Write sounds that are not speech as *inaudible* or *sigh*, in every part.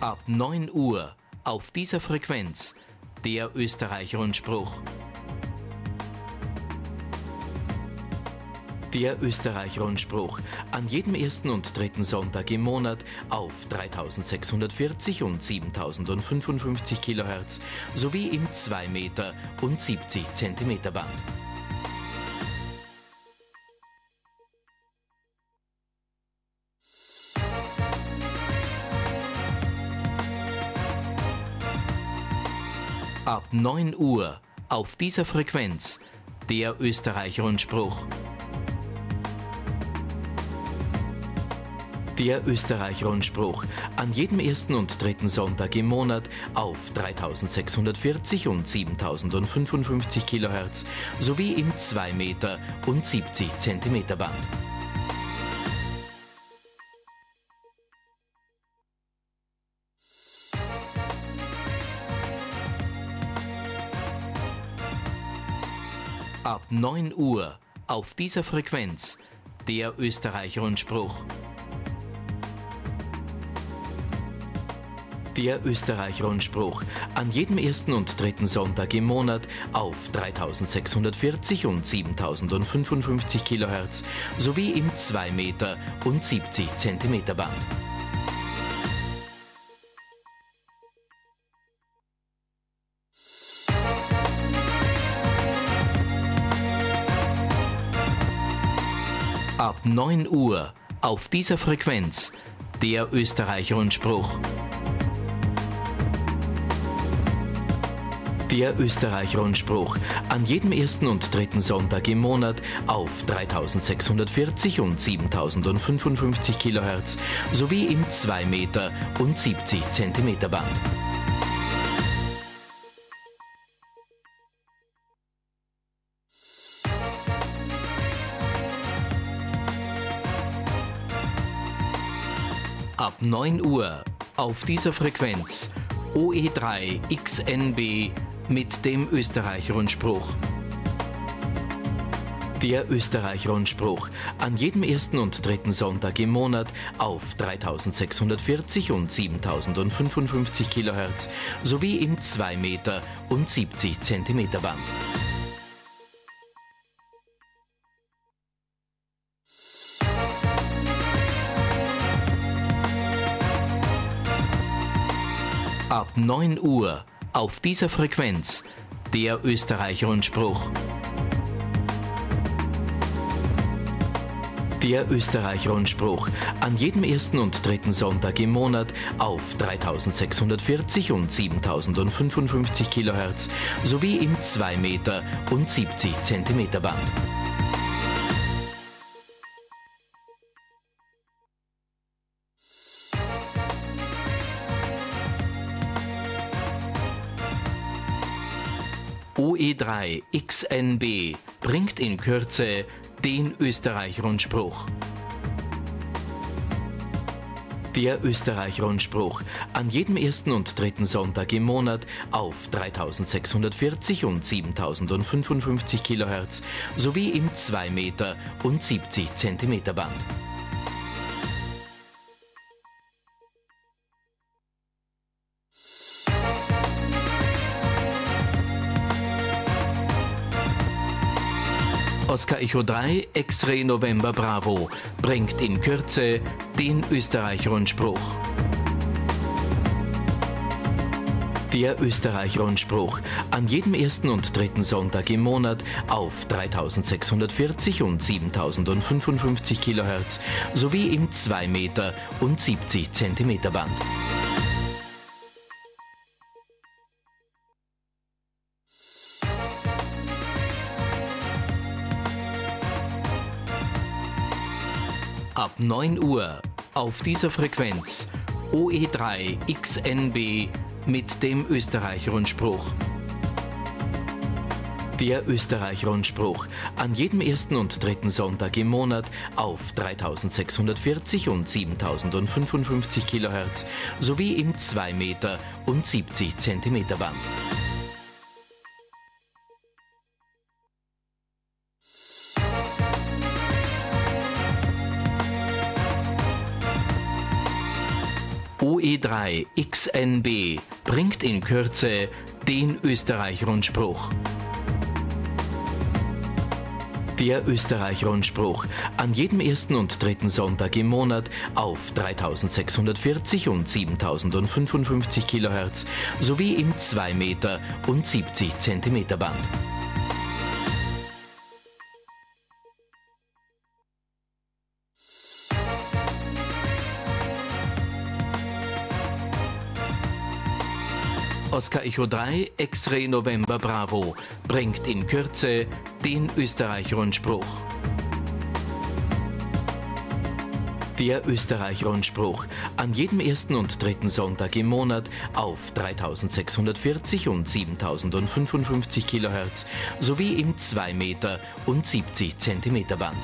Ab 9 Uhr auf dieser Frequenz der Österreich-Rundspruch. Der Österreich-Rundspruch an jedem ersten und dritten Sonntag im Monat auf 3640 und 7055 kHz sowie im 2 Meter und 70 Zentimeter Band. ab 9 Uhr auf dieser Frequenz der Österreich-Rundspruch. Der Österreich-Rundspruch an jedem ersten und dritten Sonntag im Monat auf 3640 und 7055 kHz sowie im 2 Meter und 70 Zentimeter Band. ab 9 Uhr auf dieser Frequenz der Österreich-Rundspruch. Der Österreich-Rundspruch. An jedem ersten und dritten Sonntag im Monat auf 3640 und 7055 Kilohertz sowie im 2 Meter und 70 Zentimeter Band. 9 Uhr auf dieser Frequenz der Österreicher Rundspruch. Der Österreicher Rundspruch an jedem ersten und dritten Sonntag im Monat auf 3640 und 7055 kHz sowie im 2 Meter und 70 Zentimeter Band. 9 Uhr auf dieser Frequenz OE3 XNB mit dem Österreich-Rundspruch. Der Österreich-Rundspruch. An jedem ersten und dritten Sonntag im Monat auf 3640 und 7055 kHz sowie im 2 Meter und 70 Zentimeter Band. Ab 9 Uhr auf dieser Frequenz der Österreich-Rundspruch. Der Österreich-Rundspruch an jedem ersten und dritten Sonntag im Monat auf 3640 und 7055 kHz sowie im 2 Meter und 70 Zentimeter Band. OE3 XNB bringt in Kürze den Österreich-Rundspruch. Der Österreich-Rundspruch. An jedem ersten und dritten Sonntag im Monat auf 3640 und 7055 kHz sowie im 2 Meter und 70 Zentimeter Band. Oscar Echo 3 X-Ray November Bravo bringt in Kürze den Österreich-Rundspruch. Der Österreich-Rundspruch. An jedem ersten und dritten Sonntag im Monat auf 3640 und 7055 Kilohertz sowie im 2 Meter und 70 Zentimeter Band. ab 9 Uhr auf dieser Frequenz OE3 XNB mit dem Österreich-Rundspruch. Der Österreich-Rundspruch an jedem ersten und dritten Sonntag im Monat auf 3640 und 7055 kHz sowie im 2 Meter und 70 Zentimeter Band. E3 XNB bringt in Kürze den Österreich-Rundspruch. Der Österreich-Rundspruch. An jedem ersten und dritten Sonntag im Monat auf 3640 und 7055 kHz sowie im 2 Meter und 70 Zentimeter Band. Oscar Echo 3 X-Ray November Bravo bringt in Kürze den Österreich-Rundspruch. Der Österreich-Rundspruch. An jedem ersten und dritten Sonntag im Monat auf 3640 und 7055 kHz sowie im 2 Meter und 70 Zentimeter Band.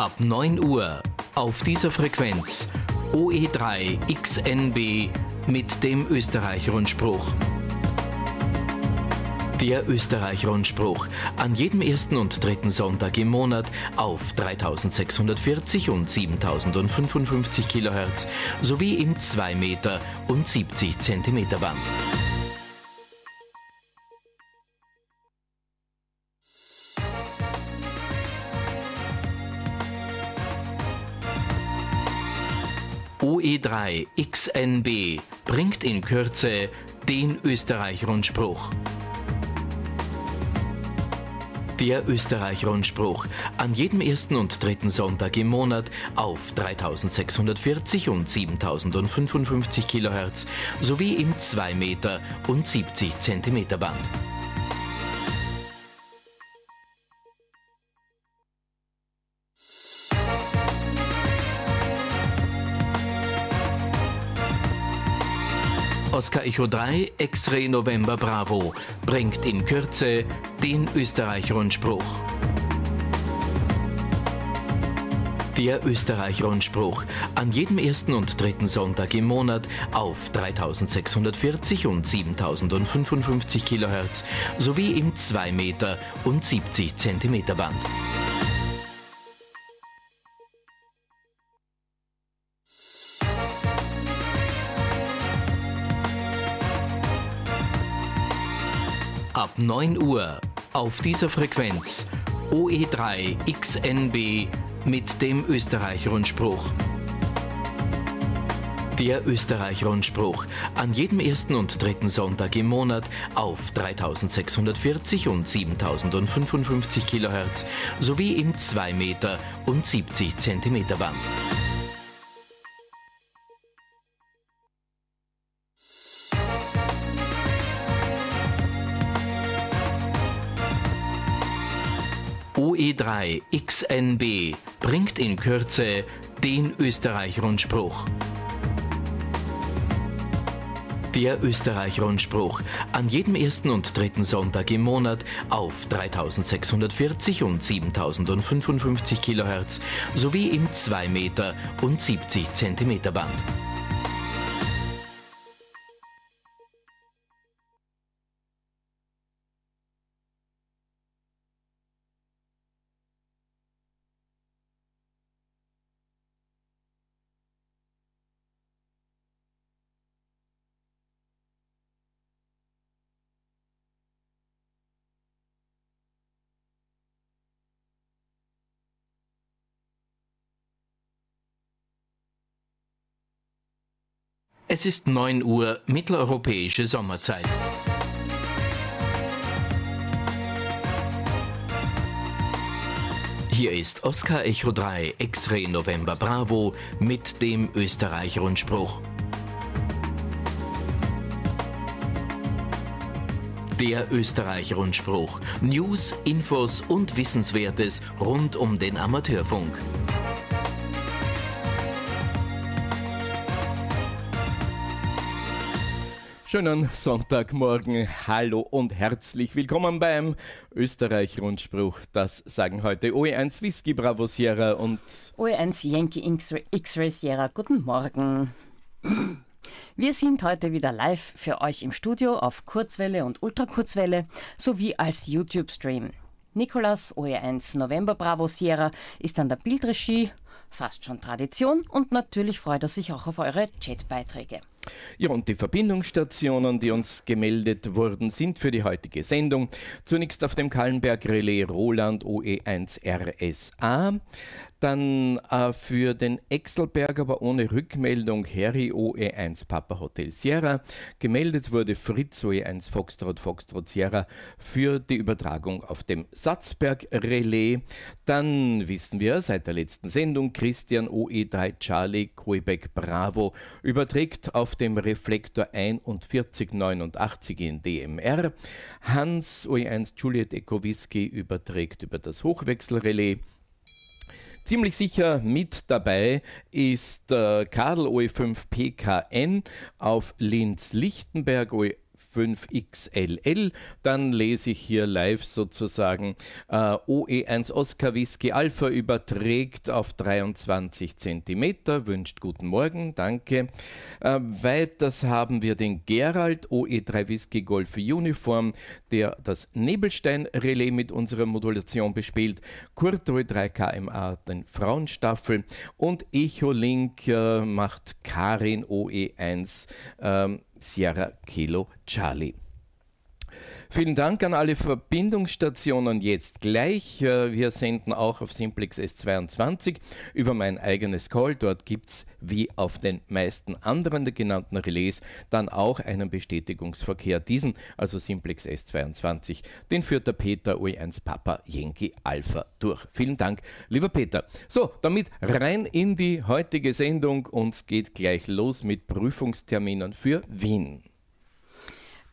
ab 9 Uhr auf dieser Frequenz OE3 XNB mit dem Österreich-Rundspruch. Der Österreich-Rundspruch an jedem ersten und dritten Sonntag im Monat auf 3640 und 7055 kHz sowie im 2 Meter und 70 Zentimeter Band. OE3 XNB bringt in Kürze den Österreich-Rundspruch. Der Österreich-Rundspruch an jedem ersten und dritten Sonntag im Monat auf 3640 und 7055 kHz sowie im 2 Meter und 70 Zentimeter Band. Oscar Echo 3 X-Ray November Bravo bringt in Kürze den Österreich-Rundspruch. Der Österreich-Rundspruch. An jedem ersten und dritten Sonntag im Monat auf 3640 und 7055 kHz sowie im 2 Meter und 70 Zentimeter Band. Ab 9 Uhr auf dieser Frequenz OE3 XNB mit dem Österreich-Rundspruch. Der Österreich-Rundspruch. An jedem ersten und dritten Sonntag im Monat auf 3640 und 7055 kHz sowie im 2 Meter und 70 Zentimeter Band. B3 XNB bringt in Kürze den Österreich-Rundspruch. Der Österreich-Rundspruch. An jedem ersten und dritten Sonntag im Monat auf 3640 und 7055 kHz sowie im 2 Meter und 70 Zentimeter Band. Es ist 9 Uhr mitteleuropäische Sommerzeit. Hier ist Oskar Echo 3 X-Ray November Bravo mit dem Österreich-Rundspruch. Der Österreich-Rundspruch. News, Infos und Wissenswertes rund um den Amateurfunk. Schönen Sonntagmorgen, hallo und herzlich willkommen beim Österreich-Rundspruch. Das sagen heute OE1 Whisky Bravo Sierra und OE1 Yankee X-Ray Sierra. Guten Morgen. Wir sind heute wieder live für euch im Studio auf Kurzwelle und Ultrakurzwelle sowie als YouTube-Stream. Nikolas OE1 November Bravo Sierra ist an der Bildregie, fast schon Tradition und natürlich freut er sich auch auf eure Chatbeiträge. Ja, und die Verbindungsstationen, die uns gemeldet wurden, sind für die heutige Sendung zunächst auf dem Kallenberg Relais Roland OE1 RSA, dann äh, für den Exelberg, aber ohne Rückmeldung, Harry OE1 Papa Hotel Sierra. Gemeldet wurde Fritz OE1 Foxtrot Foxtrot Sierra für die Übertragung auf dem Satzberg Relais. Dann wissen wir seit der letzten Sendung, Christian OE3 Charlie Quebec Bravo überträgt auf dem Reflektor 4189 in DMR. Hans OE1 Juliet Ekowiski überträgt über das Hochwechselrelais. Ziemlich sicher mit dabei ist äh, Karl OE5 PKN auf Linz-Lichtenberg OE 5XLL. Dann lese ich hier live sozusagen äh, OE1 Oscar Whisky Alpha überträgt auf 23 cm. Wünscht guten Morgen, danke. Äh, weiters haben wir den Gerald OE3 Whisky Golf Uniform, der das Nebelstein-Relais mit unserer Modulation bespielt. Kurt OE3 KMA, den Frauenstaffel. Und Echolink äh, macht Karin OE1 ähm, Sierra Kilo Charlie. Vielen Dank an alle Verbindungsstationen jetzt gleich. Äh, wir senden auch auf Simplex S22 über mein eigenes Call. Dort gibt es, wie auf den meisten anderen der genannten Relais, dann auch einen Bestätigungsverkehr. Diesen, also Simplex S22, den führt der Peter U1 Papa Yankee Alpha durch. Vielen Dank, lieber Peter. So, damit rein in die heutige Sendung. Uns geht gleich los mit Prüfungsterminen für Wien.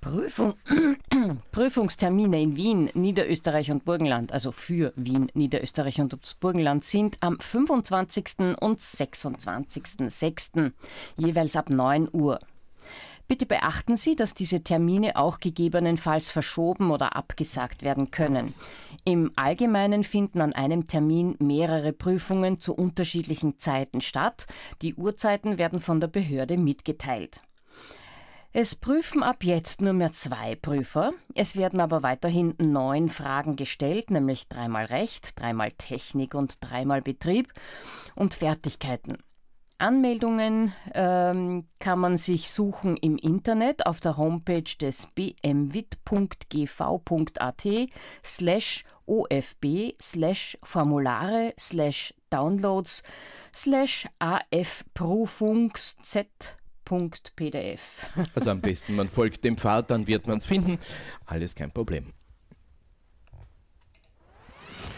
Prüfung, *clears throat* Prüfungstermine in Wien, Niederösterreich und Burgenland, also für Wien, Niederösterreich und Burgenland, sind am 25. und 26.06. jeweils ab 9 Uhr. Bitte beachten Sie, dass diese Termine auch gegebenenfalls verschoben oder abgesagt werden können. Im Allgemeinen finden an einem Termin mehrere Prüfungen zu unterschiedlichen Zeiten statt. Die Uhrzeiten werden von der Behörde mitgeteilt. Es prüfen ab jetzt nur mehr zwei Prüfer. Es werden aber weiterhin neun Fragen gestellt, nämlich dreimal Recht, dreimal Technik und dreimal Betrieb und Fertigkeiten. Anmeldungen ähm, kann man sich suchen im Internet auf der Homepage des bmwit.gv.at slash ofb slash Formulare slash Downloads slash afprüfungz www.pdf. Also am besten, man folgt dem Pfad, dann wird man es finden. Alles kein Problem.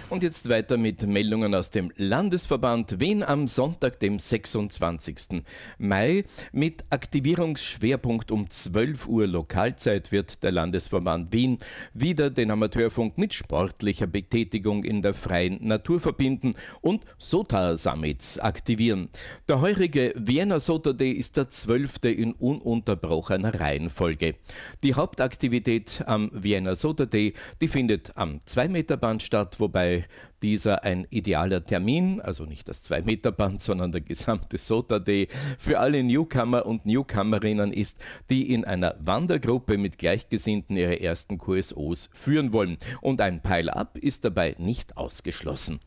Und jetzt weiter mit Meldungen aus dem Landesverband Wien am Sonntag, dem 26. Mai. Mit Aktivierungsschwerpunkt um 12 Uhr Lokalzeit wird der Landesverband Wien wieder den Amateurfunk mit sportlicher Betätigung in der freien Natur verbinden und SOTA-Summits aktivieren. Der heurige Wiener SOTA Day ist der zwölfte in ununterbrochener Reihenfolge. Die Hauptaktivität am Wiener SOTA Day, die findet am 2-Meter-Band statt, wobei dieser ein idealer Termin, also nicht das 2-Meter-Band, *laughs* sondern der gesamte SOTA-Day für alle Newcomer und Newcomerinnen ist, die in einer Wandergruppe mit Gleichgesinnten ihre ersten QSOs führen wollen. Und ein Pile-Up ist dabei nicht ausgeschlossen.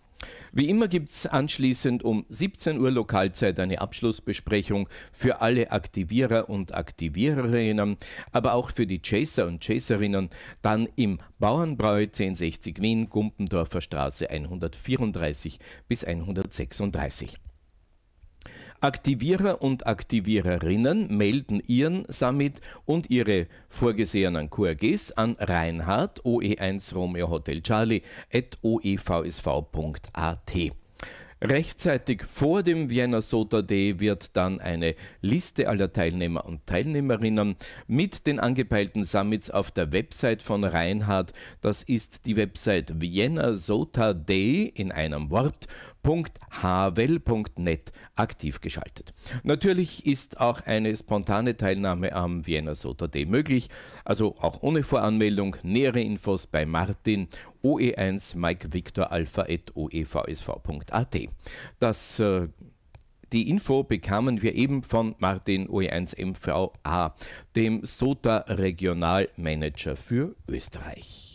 Wie immer gibt es anschließend um 17 Uhr Lokalzeit eine Abschlussbesprechung für alle Aktivierer und Aktiviererinnen, aber auch für die Chaser und Chaserinnen, dann im Bauernbräu 1060 Wien, Gumpendorfer Straße 134 bis 136. Aktivierer und Aktiviererinnen melden ihren Summit und ihre vorgesehenen QRGs an reinhard oe1 Romeo Hotel Charlie at oevsv.at. Rechtzeitig vor dem Vienna Soda Day wird dann eine Liste aller Teilnehmer und Teilnehmerinnen mit den angepeilten Summits auf der Website von Reinhard, das ist die Website Vienna Soda Day in einem Wort, www.havel.net aktiv geschaltet. Natürlich ist auch eine spontane Teilnahme am Vienna Soda Day möglich, also auch ohne Voranmeldung. Nähere Infos bei Martin OE1 Mike Victor Alpha at oevsv.at. Das äh, die Info bekamen wir eben von Martin OE1 MVA, dem SOTA Regionalmanager für Österreich.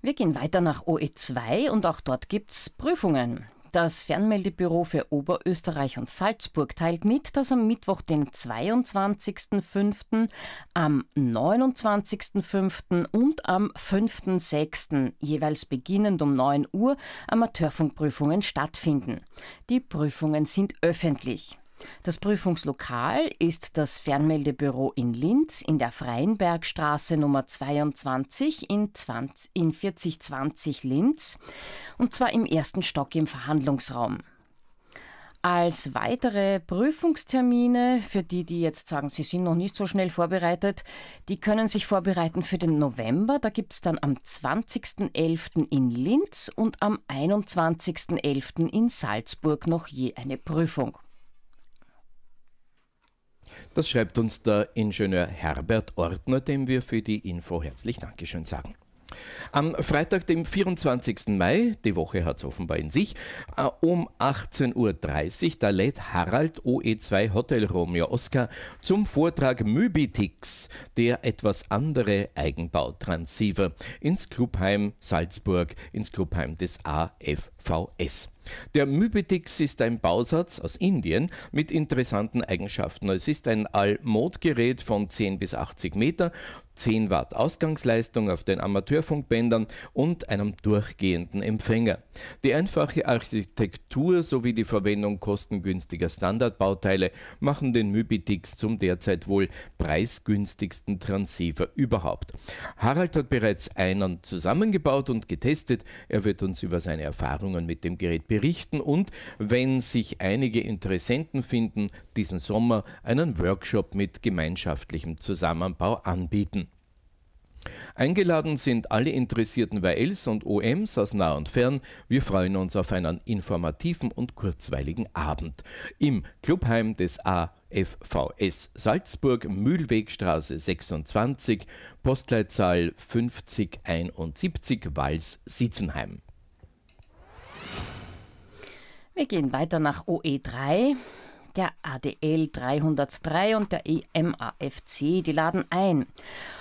Wir gehen weiter nach OE2 und auch dort gibt's Prüfungen. Das Fernmeldebüro für Oberösterreich und Salzburg teilt mit, dass am Mittwoch, den 22.05., am 29.05. und am 5.06. jeweils beginnend um 9 Uhr Amateurfunkprüfungen stattfinden. Die Prüfungen sind öffentlich. Das Prüfungslokal ist das Fernmeldebüro in Linz in der Freienbergstraße Nummer 22 in, 20, in 4020 Linz und zwar im ersten Stock im Verhandlungsraum. Als weitere Prüfungstermine für die, die jetzt sagen, sie sind noch nicht so schnell vorbereitet, die können sich vorbereiten für den November. Da gibt es dann am 20.11. in Linz und am 21.11. in Salzburg noch je eine Prüfung. Das schreibt uns der Ingenieur Herbert Ortner, dem wir für die Info herzlich Dankeschön sagen. Am Freitag, dem 24. Mai, die Woche hat es offenbar in sich, äh, um 18.30 Uhr, da lädt Harald OE2 Hotel Romeo Oscar zum Vortrag Mybitix, der etwas andere Eigenbautransceiver, ins Clubheim Salzburg, ins Clubheim des AFVS. Der Mybitix ist ein Bausatz aus Indien mit interessanten Eigenschaften. Es ist ein All-Mode-Gerät von 10 bis 80 Meter, 10 Watt Ausgangsleistung auf den Amateurfunkbändern und einem durchgehenden Empfänger. Die einfache Architektur sowie die Verwendung kostengünstiger Standardbauteile machen den Mybitix zum derzeit wohl preisgünstigsten Transceiver überhaupt. Harald hat bereits einen zusammengebaut und getestet. Er wird uns über seine Erfahrungen mit dem Gerät berichten und, wenn sich einige Interessenten finden, diesen Sommer einen Workshop mit gemeinschaftlichem Zusammenbau anbieten. Eingeladen sind alle interessierten bei ELS und OMs aus nah und fern. Wir freuen uns auf einen informativen und kurzweiligen Abend im Clubheim des AFVS Salzburg, Mühlwegstraße 26, Postleitzahl 5071 Wals Sitzenheim. Wir gehen weiter nach OE3 der ADL 303 und der EMAFC, die laden ein.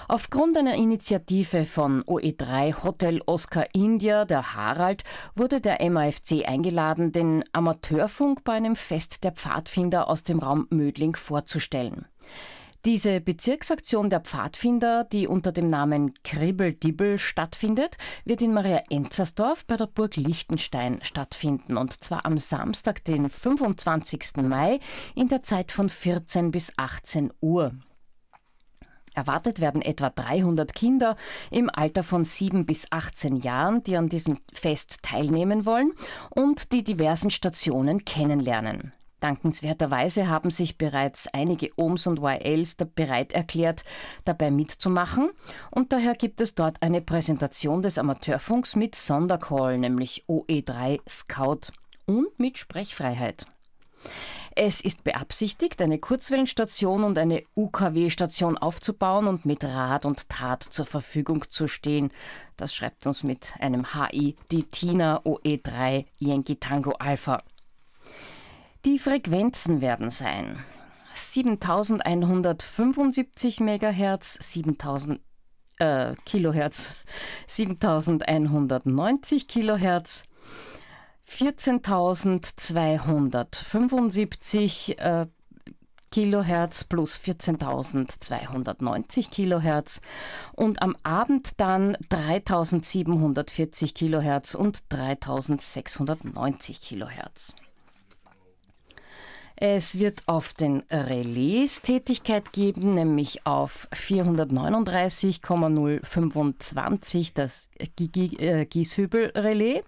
Aufgrund einer Initiative von OE3 Hotel Oscar India, der Harald, wurde der MAFC eingeladen, den Amateurfunk bei einem Fest der Pfadfinder aus dem Raum Mödling vorzustellen. Diese Bezirksaktion der Pfadfinder, die unter dem Namen Kribbel-Dibbel stattfindet, wird in Maria Enzersdorf bei der Burg Liechtenstein stattfinden und zwar am Samstag, den 25. Mai in der Zeit von 14 bis 18 Uhr. Erwartet werden etwa 300 Kinder im Alter von 7 bis 18 Jahren, die an diesem Fest teilnehmen wollen und die diversen Stationen kennenlernen. Dankenswerterweise haben sich bereits einige OMs und YLs bereit erklärt, dabei mitzumachen. Und daher gibt es dort eine Präsentation des Amateurfunks mit Sondercall, nämlich OE3 Scout und mit Sprechfreiheit. Es ist beabsichtigt, eine Kurzwellenstation und eine UKW-Station aufzubauen und mit Rat und Tat zur Verfügung zu stehen. Das schreibt uns mit einem HI die Tina OE3 Yankee Tango Alpha. Die Frequenzen werden sein 7175 MHz, 7000 äh, Kilohertz, 7190 Kilohertz, 14275 äh, Kilohertz plus 14.290 Kilohertz und am Abend dann 3.740 Kilohertz und 3.690 Kilohertz. Es wird auf den Relais Tätigkeit geben, nämlich auf 439,025 das äh, Gieshübel-Relais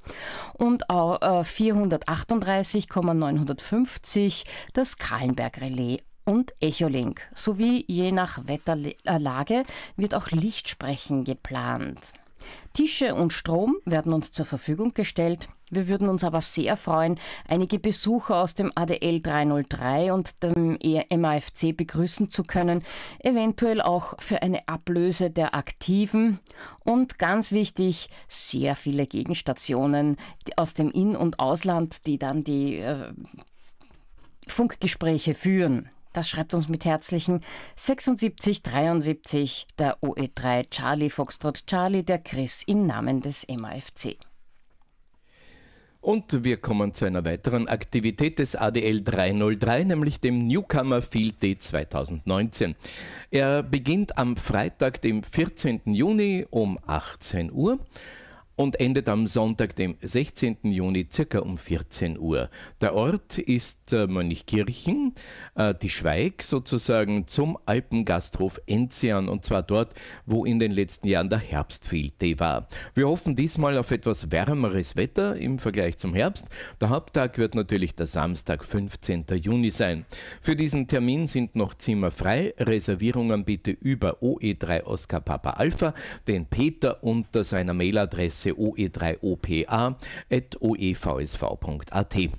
und auf äh, 438,950 das Kahlenberg-Relais und Echolink. Sowie je nach Wetterlage wird auch Lichtsprechen geplant. Tische und Strom werden uns zur Verfügung gestellt. Wir würden uns aber sehr freuen, einige Besucher aus dem ADL 303 und dem e MAFC begrüßen zu können, eventuell auch für eine Ablöse der Aktiven und ganz wichtig, sehr viele Gegenstationen aus dem In- und Ausland, die dann die äh, Funkgespräche führen. Das schreibt uns mit herzlichen 7673 der OE3 Charlie Foxtrot Charlie, der Chris im Namen des MAFC. Und wir kommen zu einer weiteren Aktivität des ADL 303, nämlich dem Newcomer Field Day 2019. Er beginnt am Freitag, dem 14. Juni um 18 Uhr und endet am Sonntag, dem 16. Juni, circa um 14 Uhr. Der Ort ist äh, Mönchkirchen, äh, die Schweig sozusagen zum Alpengasthof Enzian und zwar dort, wo in den letzten Jahren der Herbstfehltee war. Wir hoffen diesmal auf etwas wärmeres Wetter im Vergleich zum Herbst. Der Haupttag wird natürlich der Samstag, 15. Juni sein. Für diesen Termin sind noch Zimmer frei. Reservierungen bitte über OE3 Oscar Papa Alpha, den Peter unter seiner Mailadresse Adresse e oe3opa.oevsv.at. E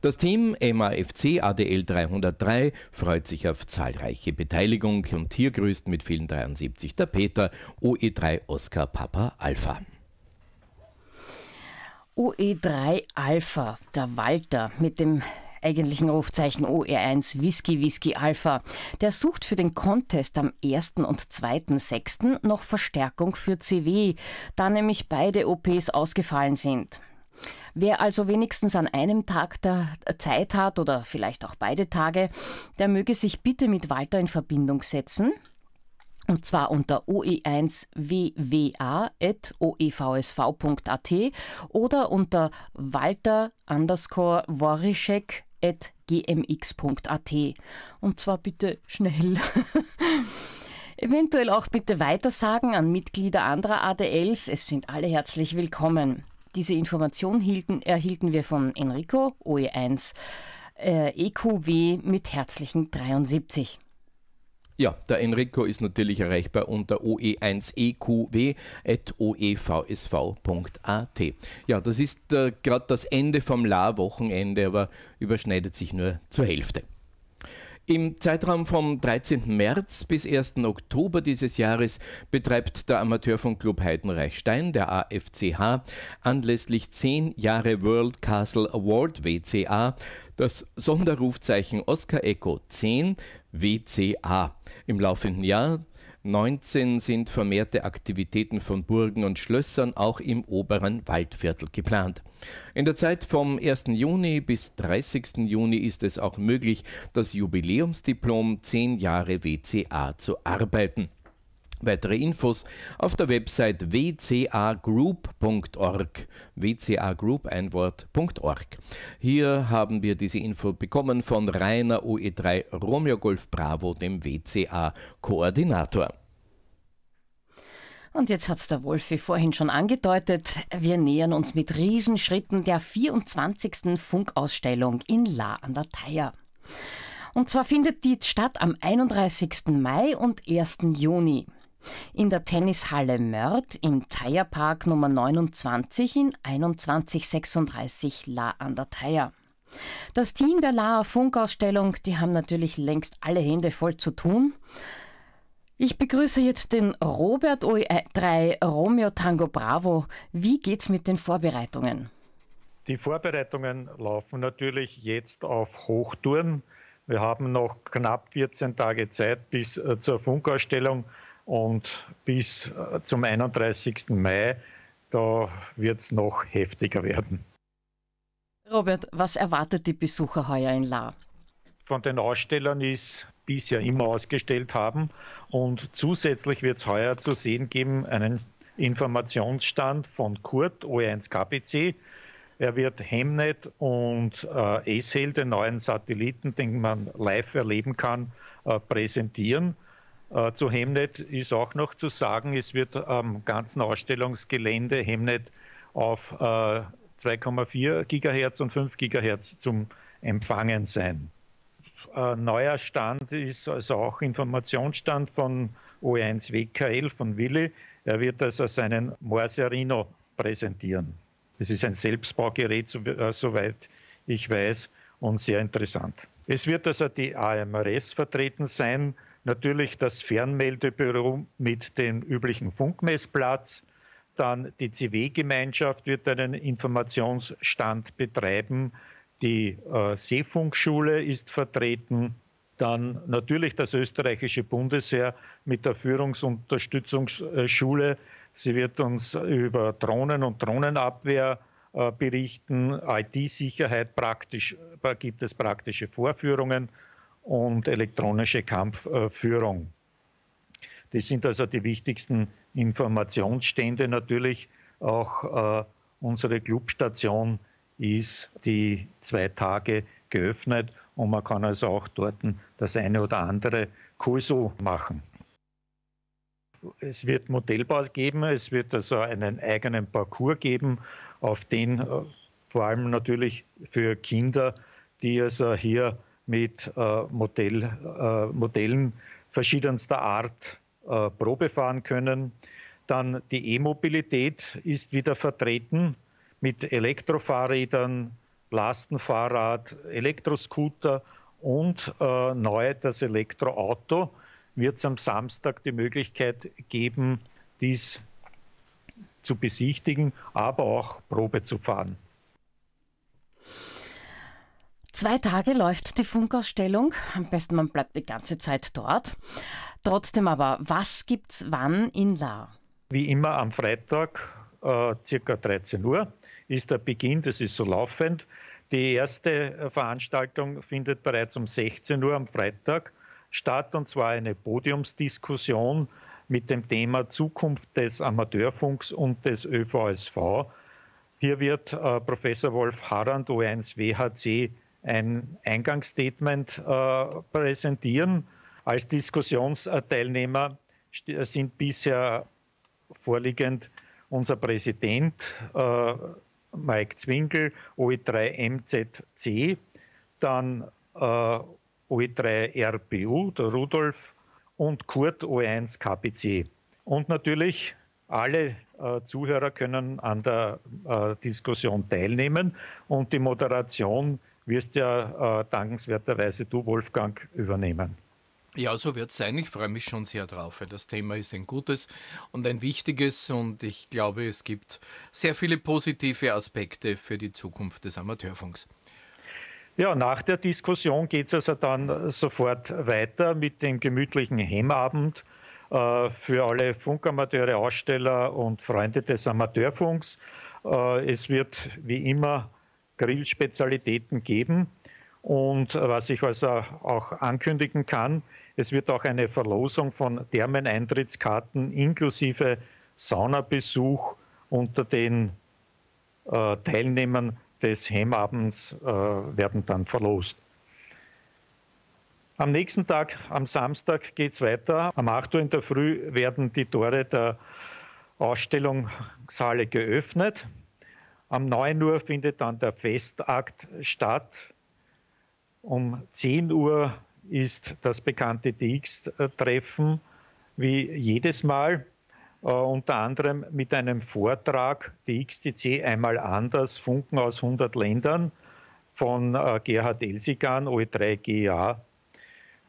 das Team MAFC ADL 303 freut sich auf zahlreiche Beteiligung und hier grüßt mit vielen 73 der Peter OE3 Oscar Papa Alpha. OE3 Alpha, der Walter mit dem eigentlichen Rufzeichen OR1 Whisky Whisky Alpha. Der sucht für den Contest am 1. und 2.6. noch Verstärkung für CW, da nämlich beide OPs ausgefallen sind. Wer also wenigstens an einem Tag der Zeit hat oder vielleicht auch beide Tage, der möge sich bitte mit Walter in Verbindung setzen. Und zwar unter oe1wwa.oevsv.at e oder unter walter underscore gmx.at. Und zwar bitte schnell. *laughs* Eventuell auch bitte weitersagen an Mitglieder anderer ADLs. Es sind alle herzlich willkommen. Diese Information hielten, erhielten wir von Enrico OE1 äh, EQW mit herzlichen 73. Ja, der Enrico ist natürlich erreichbar unter oe1eqw.oevsv.at. Ja, das ist äh, gerade das Ende vom La-Wochenende, aber überschneidet sich nur zur Hälfte. Im Zeitraum vom 13. März bis 1. Oktober dieses Jahres betreibt der Amateur von Club Heidenreich-Stein, der AFCH, anlässlich 10 Jahre World Castle Award WCA das Sonderrufzeichen Oscar Echo 10 WCA. Im laufenden Jahr 19 sind vermehrte Aktivitäten von Burgen und Schlössern auch im oberen Waldviertel geplant. In der Zeit vom 1. Juni bis 30. Juni ist es auch möglich, das Jubiläumsdiplom 10 Jahre WCA zu arbeiten. Weitere Infos auf der Website wcagroup.org. wcagroup ein Wort.org. Hier haben wir diese Info bekommen von Rainer OE3 Romeo Golf Bravo, dem WCA-Koordinator. Und jetzt hat es der Wolfi vorhin schon angedeutet, wir nähern uns mit Riesenschritten der 24. Funkausstellung in La an der Theia. Und zwar findet die statt am 31. Mai und 1. Juni in der Tennishalle Mörd im Thayer Park Nummer 29 in 2136 La an der Thayer. Das Team der Laer Funkausstellung, die haben natürlich längst alle Hände voll zu tun. Ich begrüße jetzt den Robert OE3 äh, Romeo Tango Bravo. Wie geht's mit den Vorbereitungen? Die Vorbereitungen laufen natürlich jetzt auf Hochtouren. Wir haben noch knapp 14 Tage Zeit bis äh, zur Funkausstellung und bis äh, zum 31. Mai, da wird es noch heftiger werden. Robert, was erwartet die Besucher heuer in La? Von den Ausstellern ist bisher immer ausgestellt haben und zusätzlich wird es heuer zu sehen geben einen Informationsstand von Kurt OE1 KPC. Er wird Hemnet und äh, ACEL, den neuen Satelliten, den man live erleben kann, äh, präsentieren. Äh, zu Hemnet ist auch noch zu sagen, es wird am ganzen Ausstellungsgelände Hemnet auf äh, 2,4 Gigahertz und 5 Gigahertz zum Empfangen sein. Äh, neuer Stand ist also auch Informationsstand von oe 1 WKL von Willi. Er wird also seinen Morserino präsentieren. Es ist ein Selbstbaugerät, so, äh, soweit ich weiß, und sehr interessant. Es wird also die AMRS vertreten sein, Natürlich das Fernmeldebüro mit dem üblichen Funkmessplatz. Dann die CW-Gemeinschaft wird einen Informationsstand betreiben. Die äh, Seefunkschule ist vertreten. Dann natürlich das österreichische Bundesheer mit der Führungsunterstützungsschule. Sie wird uns über Drohnen und Drohnenabwehr äh, berichten. IT-Sicherheit äh, gibt es praktische Vorführungen und elektronische Kampfführung. Das sind also die wichtigsten Informationsstände natürlich. Auch äh, unsere Clubstation ist die zwei Tage geöffnet und man kann also auch dort das eine oder andere Kurso machen. Es wird Modellbau geben, es wird also einen eigenen Parcours geben, auf den äh, vor allem natürlich für Kinder, die also hier mit äh, Modell, äh, Modellen verschiedenster Art äh, Probe fahren können. Dann die E-Mobilität ist wieder vertreten mit Elektrofahrrädern, Lastenfahrrad, Elektroscooter und äh, neu das Elektroauto wird es am Samstag die Möglichkeit geben, dies zu besichtigen, aber auch Probe zu fahren. Zwei Tage läuft die Funkausstellung. Am besten man bleibt die ganze Zeit dort. Trotzdem aber, was gibt's wann in La? Wie immer am Freitag, äh, circa 13 Uhr, ist der Beginn, das ist so laufend. Die erste äh, Veranstaltung findet bereits um 16 Uhr am Freitag statt, und zwar eine Podiumsdiskussion mit dem Thema Zukunft des Amateurfunks und des ÖVSV. Hier wird äh, Professor Wolf Harrand, O1 WHC, ein Eingangsstatement äh, präsentieren. Als Diskussionsteilnehmer sind bisher vorliegend unser Präsident äh, Mike Zwinkel, OE3MZC, dann äh, OE3RPU, der Rudolf und Kurt OE1 KPC. Und natürlich alle äh, Zuhörer können an der äh, Diskussion teilnehmen und die Moderation wirst ja äh, dankenswerterweise du, Wolfgang, übernehmen. Ja, so wird es sein. Ich freue mich schon sehr drauf, das Thema ist ein gutes und ein wichtiges und ich glaube, es gibt sehr viele positive Aspekte für die Zukunft des Amateurfunks. Ja, nach der Diskussion geht es also dann sofort weiter mit dem gemütlichen Hemmabend äh, für alle Funkamateure, Aussteller und Freunde des Amateurfunks. Äh, es wird wie immer Grillspezialitäten geben. Und was ich also auch ankündigen kann, es wird auch eine Verlosung von Thermeneintrittskarten inklusive Saunabesuch unter den äh, Teilnehmern des Hemmabends äh, werden dann verlost. Am nächsten Tag, am Samstag, geht es weiter. Am 8 Uhr in der Früh werden die Tore der Ausstellungshalle geöffnet. Am 9 Uhr findet dann der Festakt statt. Um 10 Uhr ist das bekannte DX-Treffen, wie jedes Mal, äh, unter anderem mit einem Vortrag DXTC einmal anders, Funken aus 100 Ländern von äh, Gerhard Elsigan, OE3GA.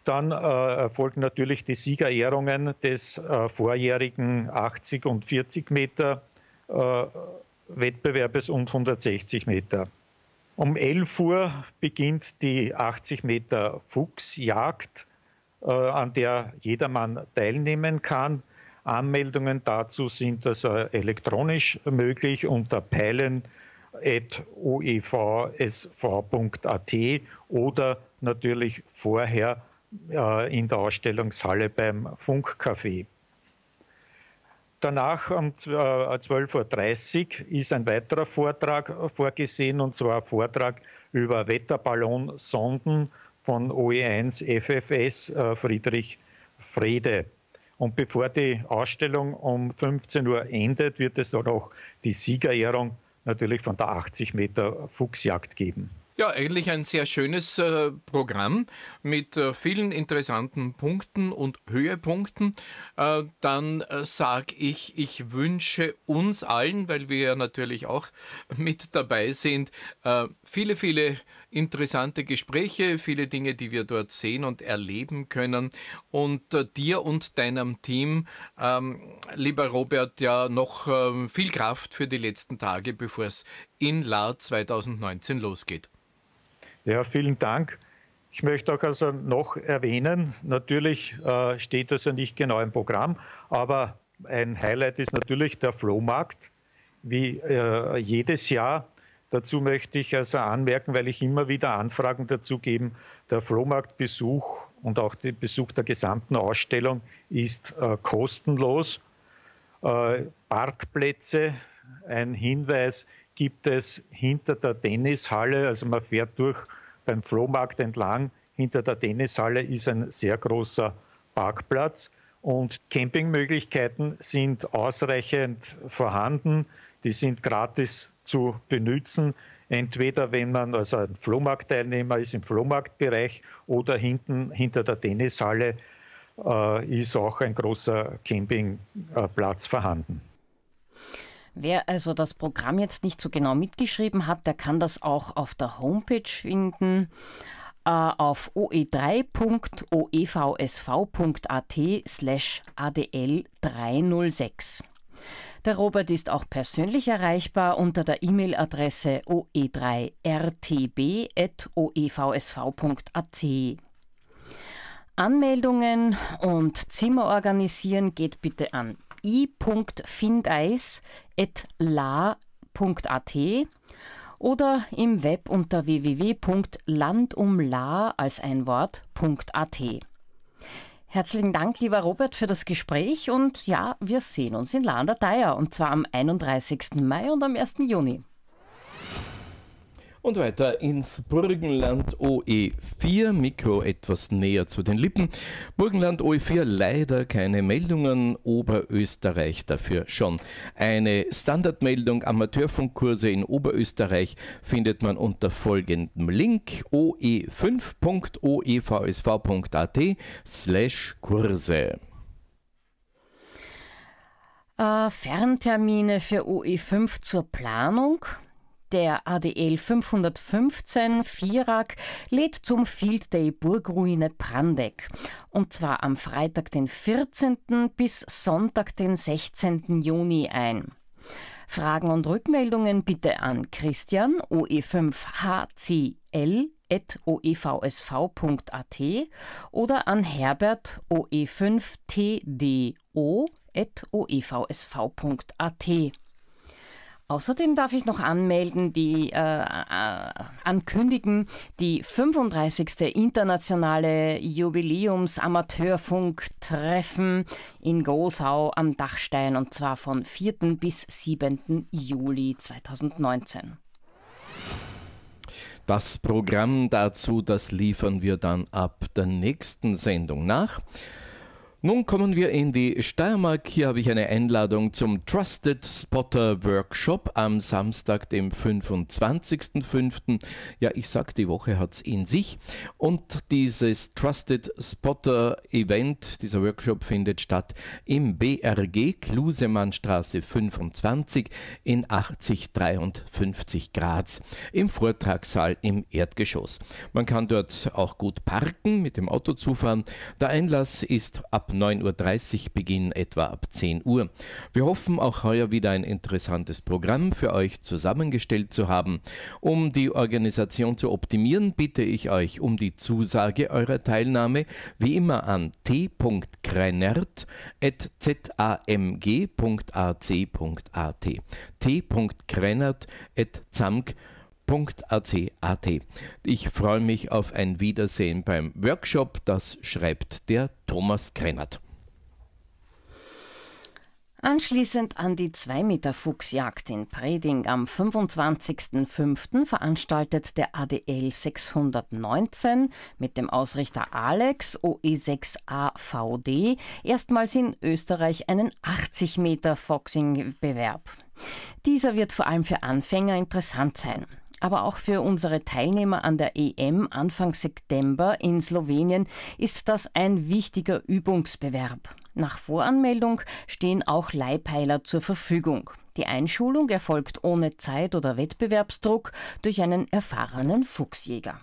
Dann äh, erfolgen natürlich die Siegerehrungen des äh, vorjährigen 80 und 40 Meter äh, Wettbewerbes und 160 Meter. Um 11 Uhr beginnt die 80 Meter Fuchsjagd, äh, an der jedermann teilnehmen kann. Anmeldungen dazu sind also elektronisch möglich unter peilen.oevsv.at oder natürlich vorher äh, in der Ausstellungshalle beim Funkcafé. Danach um 12.30 äh, Uhr ist ein weiterer Vortrag vorgesehen, und zwar ein Vortrag über Wetterballonsonden von OE1 FFS äh, Friedrich Frede. Und bevor die Ausstellung um 15 Uhr endet, wird es dann auch die Siegerehrung natürlich von der 80 Meter Fuchsjagd geben. Ja, eigentlich ein sehr schönes äh, Programm mit äh, vielen interessanten Punkten und Höhepunkten. Äh, dann äh, sage ich, ich wünsche uns allen, weil wir natürlich auch *laughs* mit dabei sind, äh, viele, viele interessante Gespräche, viele Dinge, die wir dort sehen und erleben können. Und äh, dir und deinem Team, ähm, lieber Robert, ja noch ähm, viel Kraft für die letzten Tage, bevor es in LAR 2019 losgeht. Ja, vielen Dank. Ich möchte auch also noch erwähnen, natürlich äh, steht das ja nicht genau im Programm, aber ein Highlight ist natürlich der Flohmarkt, wie äh, jedes Jahr. Dazu möchte ich also anmerken, weil ich immer wieder Anfragen dazu gebe, der Flohmarktbesuch und auch der Besuch der gesamten Ausstellung ist äh, kostenlos. Äh, Parkplätze, ein Hinweis, gibt es hinter der Tennishalle, also man fährt durch beim Flohmarkt entlang, hinter der Tennishalle ist ein sehr großer Parkplatz und Campingmöglichkeiten sind ausreichend vorhanden. Die sind gratis zu benutzen. Entweder wenn man also ein Flohmarktteilnehmer ist im Flohmarktbereich oder hinten hinter der Tennishalle äh, ist auch ein großer Campingplatz äh, vorhanden. Wer also das Programm jetzt nicht so genau mitgeschrieben hat, der kann das auch auf der Homepage finden äh, auf oe3.oevsv.at slash adl306. Der Robert ist auch persönlich erreichbar unter der E-Mail-Adresse oe3rtb.oevsv.at. Anmeldungen und Zimmer organisieren geht bitte an i.findeis.la.at oder im Web unter www.landumla als ein Wort.at. Herzlichen Dank, lieber Robert, für das Gespräch und ja, wir sehen uns in La an der Thaya und zwar am 31. Mai und am 1. Juni. Und weiter ins Burgenland OE4. Mikro etwas näher zu den Lippen. Burgenland OE4 leider keine Meldungen. Oberösterreich dafür schon. Eine Standardmeldung Amateurfunkkurse in Oberösterreich findet man unter folgendem Link oe5.oevsv.at e slash Kurse. Äh, Ferntermine für OE5 zur Planung. Der ADL 515 Vierak lädt zum Field Day Burgruine Prandeck. Und zwar am Freitag, den 14. bis Sonntag, den 16. Juni ein. Fragen und Rückmeldungen bitte an Christian OE5HCL oevsv.at e oder an Herbert oe5tdo.oevsv.at. Außerdem darf ich noch anmelden, die äh, äh ankündigen, die 35. internationale Jubiläums-Amateurfunk-Treffen in Gosau am Dachstein und zwar von 4. bis 7. Juli 2019. Das Programm dazu, das liefern wir dann ab der nächsten Sendung nach. Nun kommen wir in die Steiermark. Hier habe ich eine Einladung zum Trusted Spotter Workshop am Samstag, dem 25.05. Ja, ich sag, die Woche hat es in sich. Und dieses Trusted Spotter Event, dieser Workshop findet statt im BRG Klusemannstraße 25 in 8053 Graz im Vortragssaal im Erdgeschoss. Man kann dort auch gut parken, mit dem Auto zufahren. Der Einlass ist ab 9.30 Uhr beginnen, etwa ab 10 Uhr. Wir hoffen auch heuer wieder ein interessantes Programm für euch zusammengestellt zu haben. Um die Organisation zu optimieren, bitte ich euch um die Zusage eurer Teilnahme wie immer an t.kreinert.zamg.ac.at t.kreinert.zamg.at www.ac.at. Ich freue mich auf ein Wiedersehen beim Workshop, das schreibt der Thomas Krennert. Anschließend an die 2 Meter Fuchsjagd in Preding am 25.05. veranstaltet der ADL 619 mit dem Ausrichter Alex OE6AVD erstmals in Österreich einen 80 Meter Foxing-Bewerb. Dieser wird vor allem für Anfänger interessant sein aber auch für unsere Teilnehmer an der EM Anfang September in Slowenien ist das ein wichtiger Übungsbewerb. Nach Voranmeldung stehen auch Leihpeiler zur Verfügung. Die Einschulung erfolgt ohne Zeit- oder Wettbewerbsdruck durch einen erfahrenen Fuchsjäger.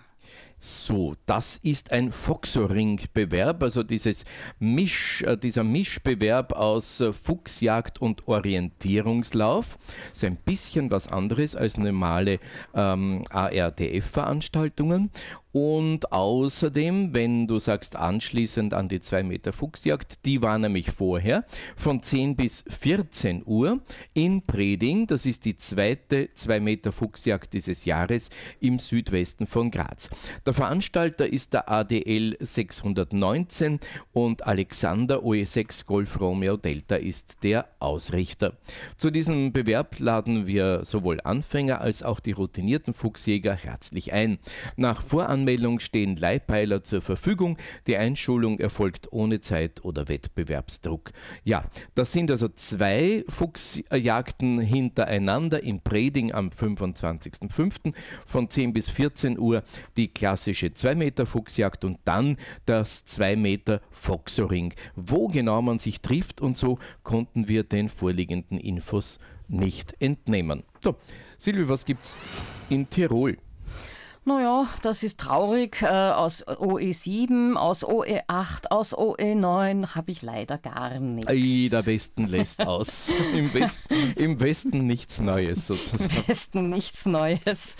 So, das ist ein Foxoring-Bewerb, also dieses Misch, äh, dieser Mischbewerb aus äh, Fuchsjagd und Orientierungslauf. Ist ein bisschen was anderes als normale ähm, ARDF-Veranstaltungen. Und außerdem, wenn du sagst anschließend an die 2 Meter Fuchsjagd, die war nämlich vorher von 10 bis 14 Uhr in Preding. Das ist die zweite 2 Meter Fuchsjagd dieses Jahres im Südwesten von Graz. Der Veranstalter ist der ADL 619 und Alexander OE6 Golf Romeo Delta ist der Ausrichter. Zu diesem Bewerb laden wir sowohl Anfänger als auch die routinierten Fuchsjäger herzlich ein. Nach Voran Anmeldung stehen Leihpeiler zur Verfügung. Die Einschulung erfolgt ohne Zeit- oder Wettbewerbsdruck. Ja, das sind also zwei Fuchsjagden hintereinander im Preding am 25.05. von 10 bis 14 Uhr die klassische 2-Meter-Fuchsjagd und dann das 2-Meter-Foxoring. Wo genau man sich trifft und so konnten wir den vorliegenden Infos nicht entnehmen. So, Silvi, was gibt's in Tirol? Naja, das ist traurig. Äh, aus OE7, aus OE8, aus OE9 habe ich leider gar nichts. Ei, der Westen lässt aus. *laughs* Im, Westen, Im Westen nichts Neues sozusagen. Im Westen nichts Neues.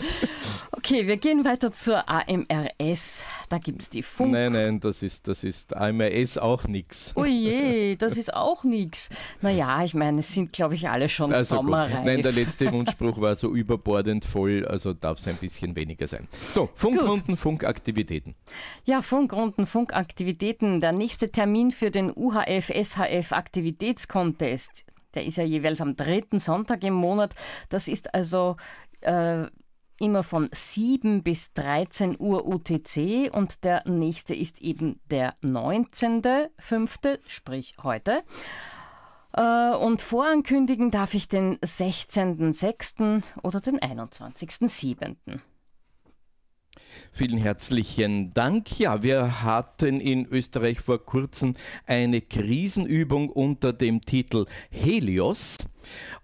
Okay, wir gehen weiter zur AMRS. Da gibt es die Funk. Nein, nein, das ist, das ist AMRS auch nichts. Oje, oh das ist auch nichts. Naja, ich meine, es sind, glaube ich, alle schon also Sommerreif. Gut. Nein, der letzte Wunschspruch war so überbordend voll, also darf es ein bisschen weniger sein. So, Funkrunden, Funkaktivitäten. Ja, Funkrunden, Funkaktivitäten. Der nächste Termin für den UHF-SHF-Aktivitätscontest, der ist ja jeweils am dritten Sonntag im Monat. Das ist also äh, immer von 7 bis 13 Uhr UTC und der nächste ist eben der 19.05., sprich heute. Äh, und vorankündigen darf ich den 16.06. oder den 21.07. Vielen herzlichen Dank. Ja, wir hatten in Österreich vor kurzem eine Krisenübung unter dem Titel Helios.